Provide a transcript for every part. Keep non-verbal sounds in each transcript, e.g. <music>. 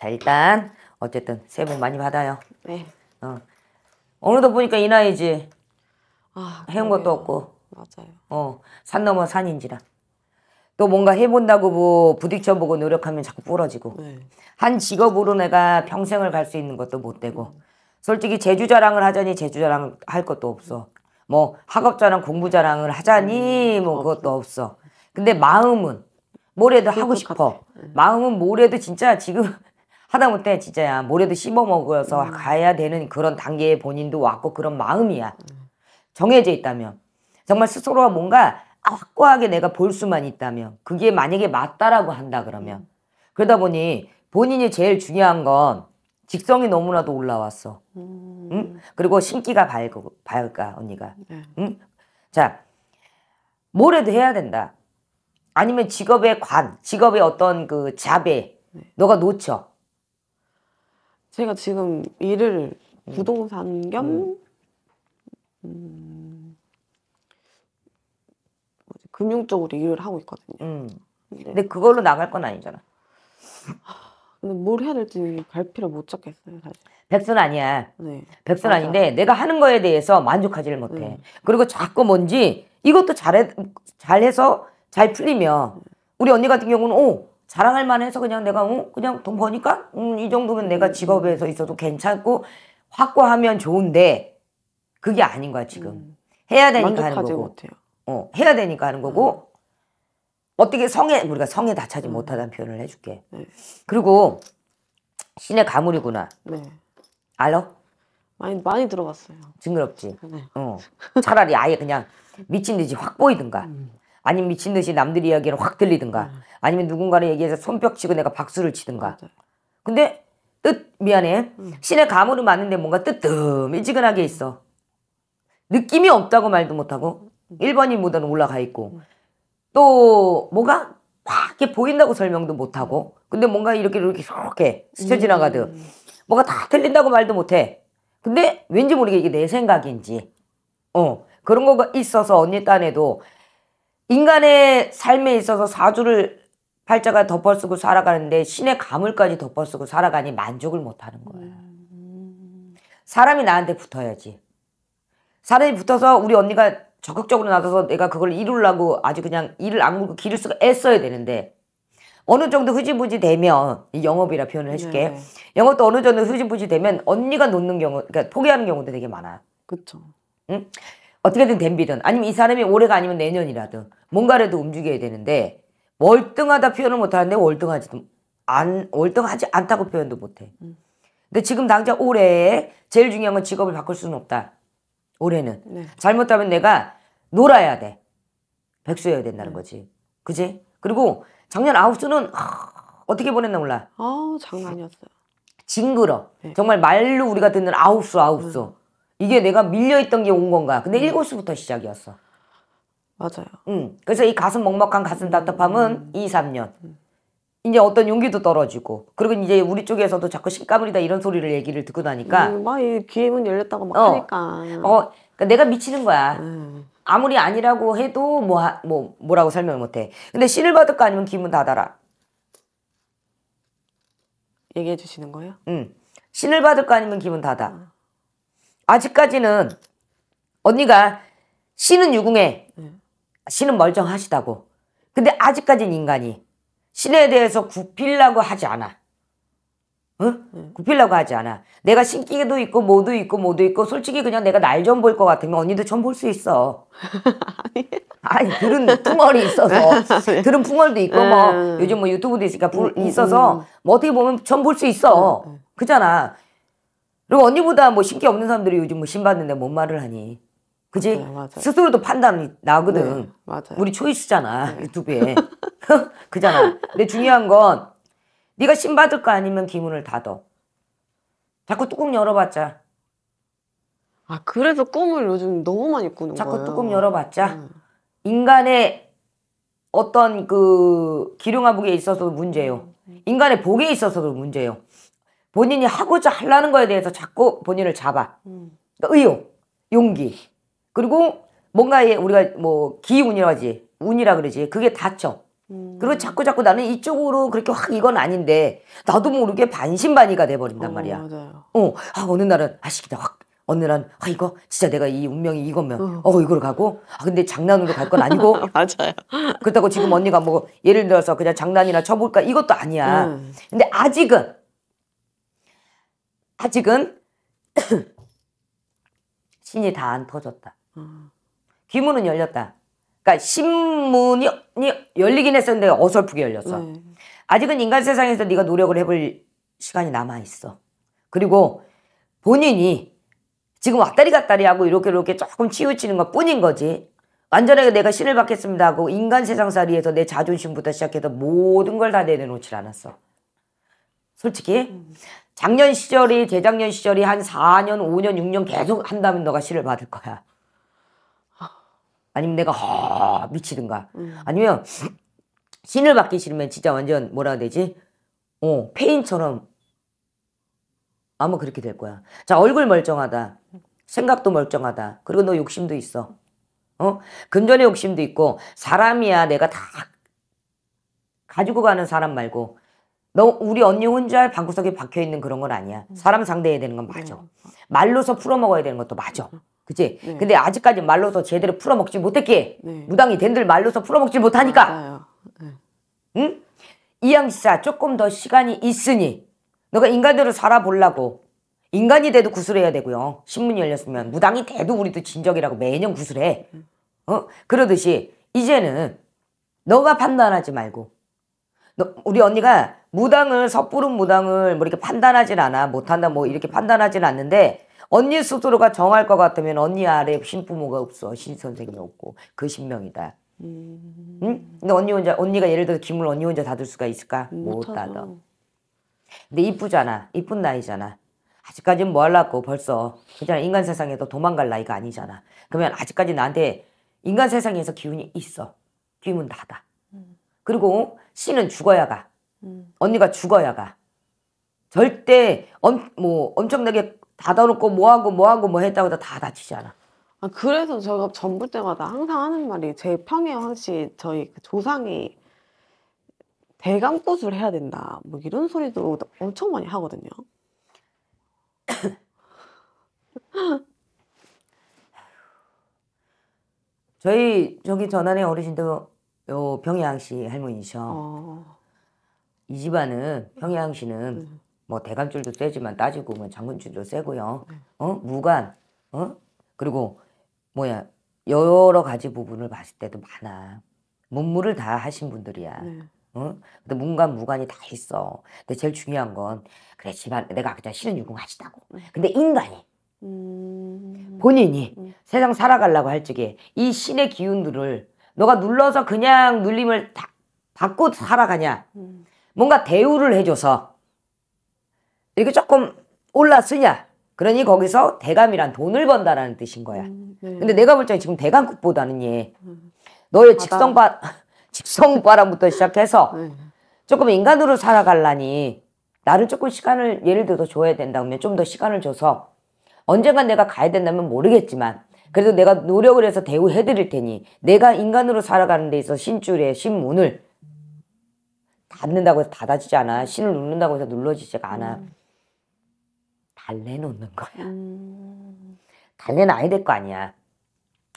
자 일단 어쨌든 새해 복 많이 받아요. 네. 어. 어느덧 보니까 이 나이지. 아, 해온 것도 없고. 맞아요. 어, 산 넘어 산인지라. 또 뭔가 해본다고 뭐 부딪혀보고 노력하면 자꾸 부러지고. 네. 한 직업으로 내가 평생을 갈 수 있는 것도 못 되고. 솔직히 재주 자랑을 하자니 재주 자랑 할 것도 없어. 뭐 학업 자랑, 공부 자랑을 하자니 음, 뭐 그것도 없어. 근데 마음은 뭐래도 하고 싶어. 네. 마음은 뭐래도 진짜 지금 하다못해 진짜 야 모래도 씹어 먹어서 음. 가야 되는 그런 단계에 본인도 왔고 그런 마음이야. 정해져 있다면 정말 스스로가 뭔가 확고하게 내가 볼 수만 있다면 그게 만약에 맞다라고 한다 그러면 음. 그러다 보니 본인이 제일 중요한 건 직성이 너무나도 올라왔어. 음. 응? 그리고 신기가 밝고 밝아 언니가. 네. 응? 자 뭐래도 해야 된다. 아니면 직업의 관, 직업의 어떤 그 자배, 네. 너가 놓쳐. 제가 지금 일을 음. 부동산 겸 음, 음 뭐 금융 쪽으로 일을 하고 있거든요. 음. 근데, 네. 근데 그걸로 나갈 건 아니잖아. 근데 뭘 해야 될지 갈피를 못 잡겠어요, 사실. 백수 아니야. 네. 백수 맞아. 아닌데 내가 하는 거에 대해서 만족하지를 못해. 네. 그리고 자꾸 뭔지 이것도 잘해 잘해서 잘 풀리면 네. 우리 언니 같은 경우는 오 자랑할 만해서 그냥 내가 어, 그냥 돈 버니까 음, 이 정도면 내가 음. 직업에서 있어도 괜찮고 확고하면 좋은데 그게 아닌 거야 지금 음. 해야 되니까 하는 거고 못해요. 어 해야 되니까 하는 거고 음. 어떻게 성에 우리가 성에 다차지 못하다는 음. 표현을 해줄게 네. 그리고 신의 가물이구나 네. 알아? 많이 많이 들어봤어요 징그럽지 네. 어 차라리 아예 그냥 미친 듯이 확 보이든가 음. 아니면 미친 듯이 남들 이야기를 확 들리든가 음. 아니면 누군가를 얘기해서 손뼉치고 내가 박수를 치든가 근데 뜻 미안해 음. 신의 가문은 맞는데 뭔가 뜨뜸이지근하게 있어 느낌이 없다고 말도 못하고 1번이 음. 무는 올라가 있고 음. 또 뭐가 확 이렇게 보인다고 설명도 못하고 근데 뭔가 이렇게 이렇게 이렇게 스쳐 음. 지나가듯 음. 뭐가 다 틀린다고 말도 못해 근데 왠지 모르게 이게 내 생각인지 어 그런 거가 있어서 언니 딴에도 인간의 삶에 있어서 사주를 팔자가 덮어쓰고 살아가는데 신의 가물까지 덮어쓰고 살아가니 만족을 못하는 거야. 음. 사람이 나한테 붙어야지. 사람이 붙어서 우리 언니가 적극적으로 나서서 내가 그걸 이루려고 아주 그냥 일을 안물고 기를 수가 애써야 되는데 어느 정도 흐지부지 되면 이 영업이라 표현을 해줄게. 네. 영업도 어느 정도 흐지부지 되면 언니가 놓는 경우, 그러니까 포기하는 경우도 되게 많아. 그렇죠. 응? 어떻게든 된 비든 아니면 이 사람이 올해가 아니면 내년이라든 뭔가라도 움직여야 되는데 월등하다 표현을 못하는데 월등하지도 안 월등하지 않다고 표현도 못해. 음. 근데 지금 당장 올해 제일 중요한 건 직업을 바꿀 수는 없다. 올해는 네. 잘못하면 내가 놀아야 돼. 백수여야 된다는 음. 거지. 그지? 그리고 작년 아홉수는 아, 어떻게 보냈나 몰라. 아 장난이었어요. 징그러. 네. 정말 말로 우리가 듣는 아홉수 아홉수. 음. 이게 내가 밀려있던 게 온 건가. 근데 음. 일곱수부터 시작이었어. 맞아요. 음. 그래서 이 가슴 먹먹한 가슴 답답함은 음. 이 삼년 이제 어떤 용기도 떨어지고 그리고 이제 우리 쪽에서도 자꾸 식가물이다 이런 소리를 얘기를 듣고 나니까 음, 막이 귀에 문 열렸다고 막 어. 하니까 어 그러니까 내가 미치는 거야 음. 아무리 아니라고 해도 뭐, 하, 뭐 뭐라고 설명을 못해 근데 씨를 받을 거 아니면 기문 닫아라 얘기해 주시는 거예요? 응 음. 씨를 받을 거 아니면 기문 닫아 음. 아직까지는 언니가 씨는 유궁해 음. 신은 멀쩡하시다고. 근데 아직까진 인간이 신에 대해서 굽히려고 하지 않아. 응? 어? 네. 굽히려고 하지 않아. 내가 신기도 있고 뭐도 있고 뭐도 있고 솔직히 그냥 내가 날 좀 볼 것 같으면 언니도 좀 볼 수 있어. <laughs> 아니 그런 풍월이 있어서 그런 네. 풍월도 있고 뭐 네. 요즘 뭐 유튜브도 있으니까 부, 음, 음, 있어서 음. 뭐 어떻게 보면 좀 볼 수 있어. 그잖아. 그리고 언니보다 뭐 신기 없는 사람들이 요즘 뭐 신봤는데뭔 말을 하니. 그지? 네, 스스로도 판단이 나거든. 네, 맞아요. 우리 초이스잖아 네. 유튜브에 <laughs> 그잖아. 근데 중요한 건 네가 신 받을 거 아니면 기문을 닫어. 자꾸 뚜껑 열어봤자. 아 그래서 꿈을 요즘 너무 많이 꾸는 자꾸 거예요. 자꾸 뚜껑 열어봤자 음. 인간의 어떤 그 기륭아 복에 있어서도 문제예요. 음. 인간의 복에 있어서도 문제예요. 본인이 하고자 하려는 거에 대해서 자꾸 본인을 잡아. 음. 그러니까 의욕, 용기, 그리고 뭔가 우리가 뭐 기운이라고 하지 운이라 그러지 그게 다쳐 음. 그리고 자꾸 자꾸 나는 이쪽으로 그렇게 확 이건 아닌데 나도 모르게 반신반의가 돼버린단 어, 말이야 맞아요. 어 아, 어느 날은 아시기다 확 어느 날은 아 이거 진짜 내가 이 운명이 이거면 어, 어 이걸 가고 아 근데 장난으로 갈 건 아니고 <laughs> 맞아요 그렇다고 지금 언니가 뭐 예를 들어서 그냥 장난이나 쳐볼까 이것도 아니야 음. 근데 아직은 아직은 <clears throat> 신이 다 안 터졌다 귀문은 열렸다. 그러니까 신문이 열리긴 했었는데 어설프게 열렸어. 네. 아직은 인간 세상에서 네가 노력을 해볼 시간이 남아 있어. 그리고 본인이 지금 왔다리 갔다리 하고 이렇게 이렇게 조금 치우치는 것 뿐인 거지. 완전하게 내가 신을 받겠습니다 하고 인간 세상살이에서 내 자존심부터 시작해서 모든 걸 다 내려놓질 않았어. 솔직히 작년 시절이 재작년 시절이 한 4년 5년 6년 계속 한다면 너가 신을 받을 거야. 아니면 내가 허 미치든가 음. 아니면 신을 받기 싫으면 진짜 완전 뭐라 해야 되지? 어 페인처럼 아마 그렇게 될 거야. 자 얼굴 멀쩡하다. 생각도 멀쩡하다. 그리고 너 욕심도 있어. 어? 금전의 욕심도 있고 사람이야 내가 다 가지고 가는 사람 말고 너 우리 언니 혼자 방구석에 박혀 있는 그런 건 아니야. 사람 상대해야 되는 건 맞아. 음. 말로서 풀어먹어야 되는 것도 맞아. 그치? 네. 근데 아직까지 말로서 제대로 풀어먹지 못했기에 네. 무당이 된들 말로서 풀어먹지 못하니까 네. 응? 이양씨사 조금 더 시간이 있으니 너가 인간대로 살아보려고 인간이 돼도 구슬해야 되고요. 신문이 열렸으면 무당이 돼도 우리도 진적이라고 매년 구슬해. 어? 그러듯이 이제는 너가 판단하지 말고 너, 우리 언니가 무당을 섣부른 무당을 뭐 이렇게 판단하진 않아 못한다 뭐 이렇게 판단하진 않는데 언니 스스로가 정할 것 같으면 언니 아래 신부모가 없어. 신선생이 없고. 그 신명이다. 음. 응? 근데 언니 혼자, 언니가 예를 들어서 김을 언니 혼자 다들 수가 있을까? 못 다뤄. 근데 이쁘잖아. 이쁜 나이잖아. 아직까지는 뭐 하려고 벌써. 그잖아. 인간 세상에도 도망갈 나이가 아니잖아. 그러면 아직까지 나한테 인간 세상에서 기운이 있어. 기운 나다. 음. 그리고 씨는 죽어야 가. 음. 언니가 죽어야 가. 절대 엄, 뭐 엄청나게 닫아놓고 뭐하고 뭐하고 뭐 했다고 다 다치잖아. 아, 그래서 제가 전부 때마다 항상 하는 말이 제 평에 황씨 저희 그 조상이 대감꽃을 해야 된다. 뭐 이런 소리도 엄청 많이 하거든요. <laughs> 저희 저기 전안의 어르신도 요 병양 씨 할머니셔. 어... 이 집안은 병양 씨는 음. 뭐 대감줄도 세지만 따지고 보면 장군줄도 세고요. 네. 어? 무관. 어? 그리고 뭐야 여러 가지 부분을 봤을 때도 많아. 문무를 다 하신 분들이야. 네. 어? 근데 문관 무관이 다 있어. 근데 제일 중요한 건 그래 집안 내가 그냥 실은 유공하시다고. 네. 근데 인간이 음... 본인이 음... 세상 살아가려고 할 적에 이 신의 기운들을 너가 눌러서 그냥 눌림을 다 받고 살아가냐. 음... 뭔가 대우를 해줘서 이렇게 조금 올랐으냐? 그러니 거기서 대감이란 돈을 번다라는 뜻인 거야. 음, 네. 근데 내가 볼 적에 지금 대감국보다는 얘 예. 음. 너의 직성바 직성바람부터 <laughs> 시작해서 네. 조금 인간으로 살아갈라니 나를 조금 시간을 예를 들어 줘야 된다면 좀 더 시간을 줘서 언젠간 내가 가야 된다면 모르겠지만 그래도 내가 노력을 해서 대우해 드릴 테니 내가 인간으로 살아가는 데 있어서 신줄에 신문을 닫는다고 해서 닫아지지 않아 신을 누른다고 해서 눌러지지가 않아 음. 달래놓는 거야. 음. 달래놔야 될 거 아니야.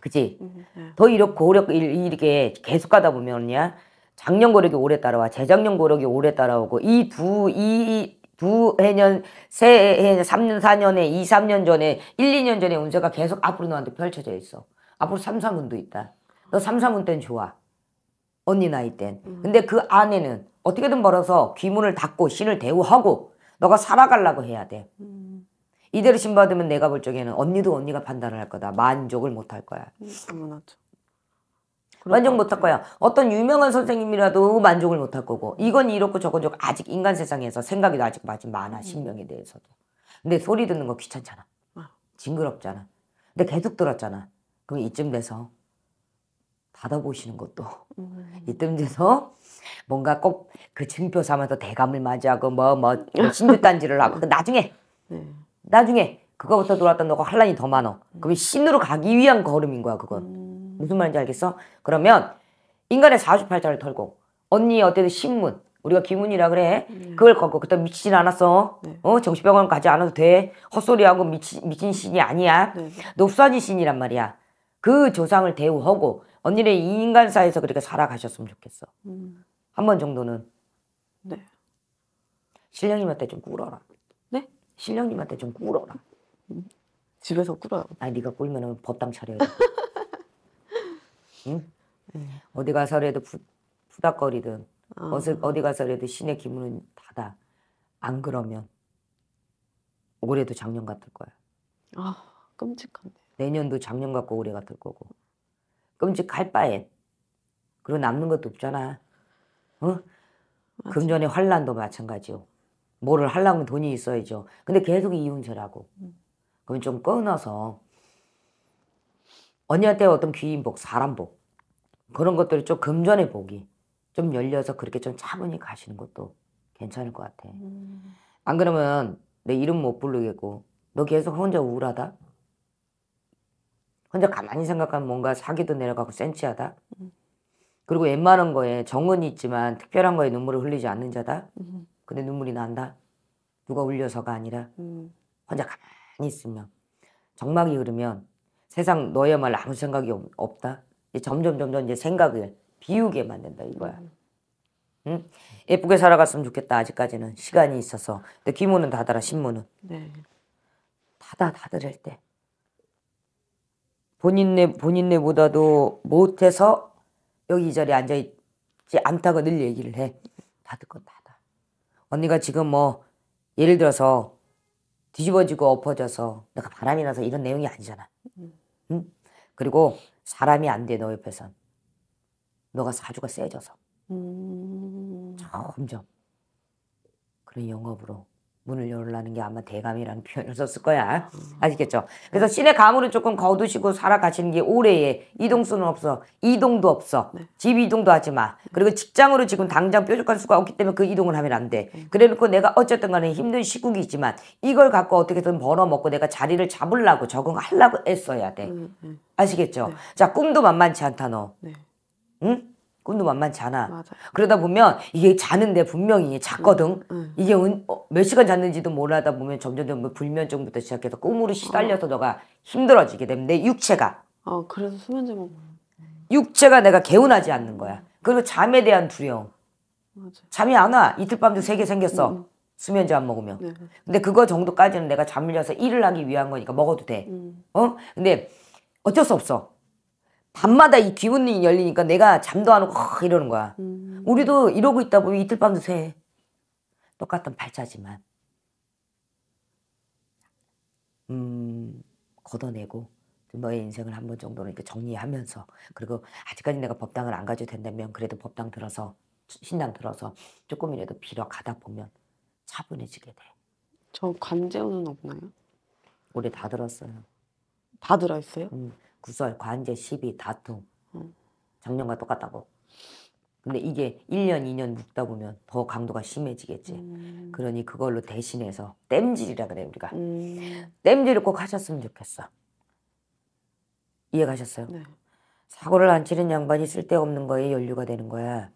그치? 음, 네. 더 이렇고 오렵 이렇게 계속 가다 보면요. 작년 고력이 올해 따라와 재작년 고력이 올해 따라오고 이 두 이 두 해년 세 해년 3년 4년에 2, 3년 전에 1, 2년 전에 운세가 계속 앞으로 너한테 펼쳐져 있어. 앞으로 3, 4문도 있다. 너 3, 4문 땐 좋아. 언니 나이 땐. 음. 근데 그 안에는 어떻게든 벌어서 귀문을 닫고 신을 대우하고 너가 살아가려고 해야 돼. 음. 이대로 신받으면 내가 볼 적에는 언니도 언니가 판단을 할 거다. 만족을 못 할 거야. 음, 당연하죠. 만족 못 할 거야. 어떤 유명한 선생님이라도 만족을 못 할 거고 이건 이렇고 저건 저렇고 아직 인간 세상에서 생각이 아직 아직 많아 음. 신명에 대해서도. 근데 소리 듣는 거 귀찮잖아. 아. 징그럽잖아. 근데 계속 들었잖아. 그럼 이쯤 돼서 받아보시는 것도 음. 이쯤 돼서 뭔가 꼭 그 증표 삼아서 대감을 맞이하고 뭐뭐 뭐, 뭐, <laughs> 뭐 신주단지를 하고 나중에 네. 나중에 그거부터 돌았던 너가 환란이 더 많어. 음. 그럼 신으로 가기 위한 걸음인 거야 그건. 음. 무슨 말인지 알겠어? 그러면 인간의 48자를 털고 언니 어때든 신문 우리가 기문이라 그래. 음. 그걸 걷고 그때 미치진 않았어. 네. 어 정신병원 가지 않아도 돼. 헛소리하고 미치, 미친 신이 아니야. 녹수아지 네. 신이란 말이야. 그 조상을 대우하고 언니를 인간사에서 그렇게 살아가셨으면 좋겠어. 음. 한번 정도는. 네. 신령님한테 좀 꿇어라. 신령님한테 좀 꿇어라. 집에서 꿇어요. 아니 네가 꿇면 법당 차려야 <laughs> 응? 네. 어디 가서라도 부, 부닥거리든 아. 어디 가서라도 신의 기문은 닫아. 안 그러면 올해도 작년 같을 거야. 아 끔찍한데. 내년도 작년 같고 올해 같을 거고. 끔찍할 바엔 그리고 남는 것도 없잖아. 어? 금전의 환란도 마찬가지요. 뭐를 하려면 돈이 있어야죠. 근데 계속 이혼절하고 그럼 좀 끊어서 언니한테 어떤 귀인복, 사람복 그런 것들을 좀 금전의 복이 좀 열려서 그렇게 좀 차분히 가시는 것도 괜찮을 것 같아. 음. 안 그러면 내 이름 못 부르겠고 너 계속 혼자 우울하다. 혼자 가만히 생각하면 뭔가 사기도 내려가고 센치하다. 음. 그리고 웬만한 거에 정은 있지만 특별한 거에 눈물을 흘리지 않는 자다. 음. 근데 눈물이 난다. 누가 울려서가 아니라 음. 혼자 가만히 있으면 정막이 흐르면 세상 너야말로 아무 생각이 없, 다 점점 점점 이제 생각을 비우게 만든다 이거야. 음. 응? 예쁘게 살아갔으면 좋겠다 아직까지는 시간이 있어서. 근데 귀문은 닫아라 신문은. 네. 닫아 닫을 때. 본인네 본인네보다도 못해서 여기 이 자리에 앉아 있지 않다고 늘 얘기를 해. 닫을 건 닫아. 언니가 지금 뭐 예를 들어서 뒤집어지고 엎어져서 내가 바람이 나서 이런 내용이 아니잖아. 음. 응? 그리고 사람이 안 돼, 너 옆에선. 너가 사주가 세져서. 음... 점점. 그런 영업으로 문을 열라는 게 아마 대감이라는 <laughs> 표현을 썼을 거야. 음. 아시겠죠? 그래서 신의 가문을 조금 거두시고 살아가시는 게 올해에 이동수는 없어. 이동도 없어. 네. 집 이동도 하지 마. 그리고 음. 직장으로 지금 당장 뾰족한 수가 없기 때문에 그 이동을 하면 안 돼. 음. 그래 놓고 내가 어쨌든 간에 힘든 시국이지만 이걸 갖고 어떻게든 벌어먹고 내가 자리를 잡으려고 적응하려고 애써야 돼. 아시겠죠? 네. 자, 꿈도 만만치 않다, 너. 네. 응? 꿈도 만만치 않아. 맞아. 그러다 보면 이게 자는데 분명히 잤거든. 응, 음, 응. 음. 이게 어, 몇 시간 잤는지도 몰라다 보면 점점점 불면증부터 시작해서 꿈으로 시달려서 어. 너가 힘들어지게 되면 내 육체가. 어, 그래서 수면제 먹 육체가 내가 개운하지 않는 거야. 그리고 잠에 대한 두려움. 맞아. 잠이 안 와. 이틀 밤도 세 개 생겼어. 응, 음, 수면제 안 먹으면. 네. 근데 그거 정도까지는 내가 잠을 자서 일을 하기 위한 거니까 먹어도 돼. 어? 근데 어쩔 수 없어. 밤마다 이 귀문이 열리니까 내가 잠도 안 오고 허, 이러는 거야. 음. 우리도 이러고 있다 보면 이틀 밤도 새. 똑같은 발자지만. 음, 걷어내고 너의 인생을 한 번 정도는 이렇게 정리하면서 그리고 아직까지 내가 법당을 안 가도 된다면 그래도 법당 들어서 신당 들어서 조금이라도 빌어 가다 보면 차분해지게 돼. 저 관제우는 없나요? 우리 다 들었어요. 다 들어있어요? 음. 구설, 관제, 시비, 다툼. 음. 작년과 똑같다고. 근데 이게 1년, 2년 묵다 보면 더 강도가 심해지겠지. 음. 그러니 그걸로 대신해서 땜질이라 그래 우리가. 음. 땜질을 꼭 하셨으면 좋겠어. 이해가셨어요? 네. 사고를 안 치는 양반이 쓸데없는 거에 연류가 되는 거야.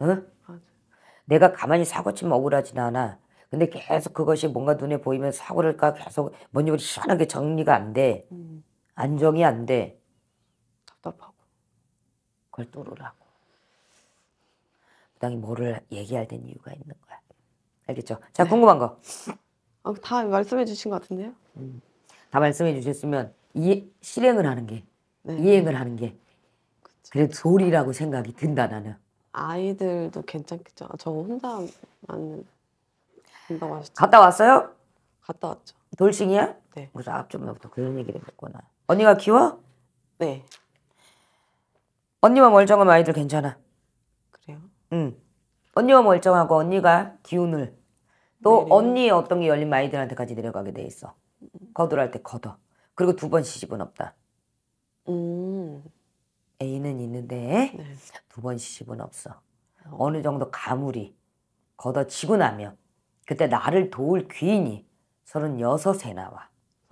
응? 어? 내가 가만히 사고 치면 억울하진 않아. 근데 계속 그것이 뭔가 눈에 보이면 사고를 까 계속 뭔지 일을 시원하게 정리가 안 돼. 음. 안정이 안 돼. 답답하고. 걸도를 하고. 부당히 뭐를 얘기할 된 이유가 있는 거야. 알겠죠? 자, 네. 궁금한 거. 아, 다 말씀해 주신 것 같은데요? 음. 다 말씀해 주셨으면 이, 실행을 하는 게, 네. 이행을 하는 게 그치. 그래도 소리라고 생각이 든다 나는. 아이들도 괜찮겠죠. 아, 저 혼자만 금방 왔죠. 갔다 왔어요? 갔다 왔죠. 돌싱이야? 네. 그래서 앞전부터 그런 얘기를 했구나. 언니가 키워? 네. 언니만 멀쩡하 아이들 괜찮아. 그래요? 응. 언니만 멀쩡하고 언니가 기운을 또 내려. 언니의 어떤 게 열린 아이들한테까지 내려가게 돼 있어. 거들할 때 거둬. 그리고 두 번 시집은 없다. 음. A는 있는데 네. 두번 시집은 없어. 어. 느 정도 가물이 걷어치고 나면 그때 나를 도울 귀인이 서른여섯에 나와.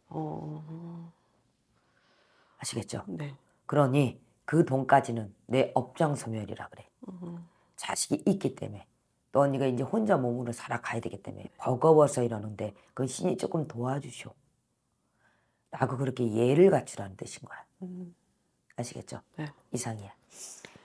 어. 아시겠죠? 네. 그러니 그 돈까지는 내 업장 소멸이라 그래. 음. 자식이 있기 때문에 또 언니가 이제 혼자 몸으로 살아가야 되기 때문에 버거워서 이러는데 그 신이 조금 도와주시오. 라고 그렇게 예를 갖추라는 뜻인 거야. 음. 아시겠죠? 네. 이상이야.